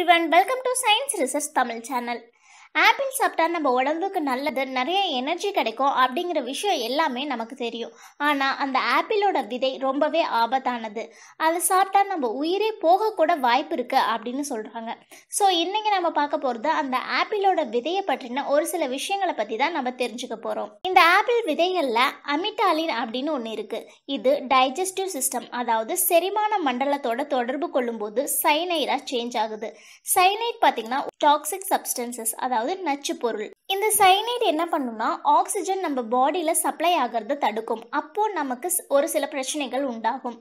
everyone, welcome to Science Research Tamil channel. Apple சாப்பிட்டா நம்ம உடம்புக்கு நல்லது நிறைய எனர்ஜி கிடைக்கும் அப்படிங்கிற விஷயம் எல்லாமே நமக்கு தெரியும் ஆனால் அந்த ஆப்பிளோட விதை ரொம்பவே ஆபத்தானது அதை சாப்பிட்டா நம்ம உயிரே போகக்கூட வாய்ப்பு இருக்குது அப்படின்னு சொல்கிறாங்க ஸோ இன்றைக்கி நம்ம பார்க்க போகிறது அந்த ஆப்பிளோட விதையை பற்றின ஒரு சில விஷயங்களை பற்றி தான் நம்ம தெரிஞ்சுக்க போகிறோம் இந்த ஆப்பிள் விதைகளில் அமிட்டாலின் அப்படின்னு ஒன்று இருக்குது இது டைஜஸ்டிவ் சிஸ்டம் அதாவது செரிமான மண்டலத்தோட தொடர்பு கொள்ளும்போது சைனைடாக சேஞ்ச் ஆகுது சைனைட் பார்த்திங்கன்னா டாக்ஸிக் சப்ஸ்டன்சஸ் அதாவது அதாவது நச்சு பொருள் இந்த சைனைடு என்ன பண்ணும்னா ஆக்சிஜன் நம்ம பாடியில் சப்ளை ஆகிறத தடுக்கும் அப்போது நமக்கு ஒரு சில பிரச்சனைகள் உண்டாகும்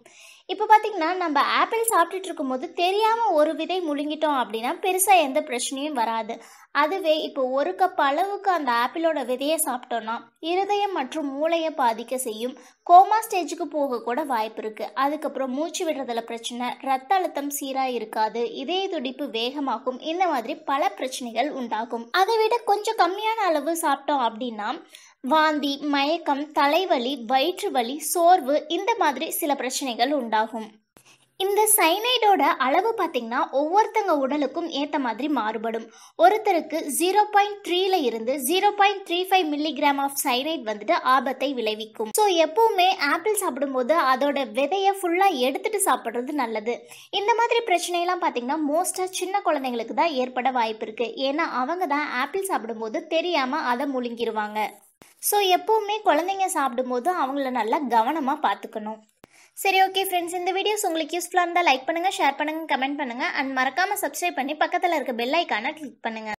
இப்போ பார்த்திங்கன்னா நம்ம ஆப்பிள் சாப்பிட்டுட்டு இருக்கும்போது தெரியாமல் ஒரு விதை முழுங்கிட்டோம் அப்படின்னா பெருசாக எந்த பிரச்சனையும் வராது அதுவே இப்போ ஒரு கப் அளவுக்கு அந்த ஆப்பிளோட விதையை சாப்பிட்டோன்னா இருதயம் மற்றும் மூளையை பாதிக்க செய்யும் கோமா ஸ்டேஜுக்கு போக கூட வாய்ப்பு இருக்குது அதுக்கப்புறம் மூச்சு விடுறதுல பிரச்சனை ரத்த அழுத்தம் சீராக இருக்காது இதய துடிப்பு வேகமாகும் இந்த மாதிரி பல பிரச்சனைகள் உண்டாகும் அதை விட கொஞ்சம் கம்மியான அளவு சாப்பிட்டோம் அப்படின்னா வாந்தி மயக்கம் தலைவலி வயிற்று வலி சோர்வு இந்த மாதிரி சில பிரச்சனைகள் உண்டாகும் இந்த சைனைடோட அளவு பார்த்தீங்கன்னா ஒவ்வொருத்தங்க உடலுக்கும் ஏற்ற மாதிரி மாறுபடும் ஒருத்தருக்கு ஜீரோ பாயிண்ட் த்ரீல இருந்து zero point three five milligram of cyanide வந்துட்டு ஆபத்தை விளைவிக்கும் ஸோ எப்பவுமே ஆப்பிள் சாப்பிடும்போது அதோட விதையை ஃபுல்லாக எடுத்துட்டு சாப்பிட்றது நல்லது இந்த மாதிரி பிரச்சனையெல்லாம் பார்த்தீங்கன்னா மோஸ்ட்டாக சின்ன குழந்தைங்களுக்கு தான் ஏற்பட வாய்ப்பு இருக்கு ஏன்னா அவங்க தான் ஆப்பிள் சாப்பிடும்போது தெரியாமல் அதை முழுங்கிடுவாங்க ஸோ எப்போவுமே குழந்தைங்க சாப்பிடும்போது அவங்கள நல்லா கவனமாக பார்த்துக்கணும் சரி ஓகே ஃப்ரெண்ட்ஸ் இந்த வீடியோஸ் உங்களுக்கு யூஸ்ஃபுல்லாக இருந்தால் லைக் பண்ணுங்கள் ஷேர் பண்ணுங்கள் கமெண்ட் பண்ணுங்கள் அண்ட் மறக்காமல் சப்ஸ்கிரைப் பண்ணி பக்கத்தில் இருக்க பெல் ஐக்கானை கிளிக் பண்ணுங்கள்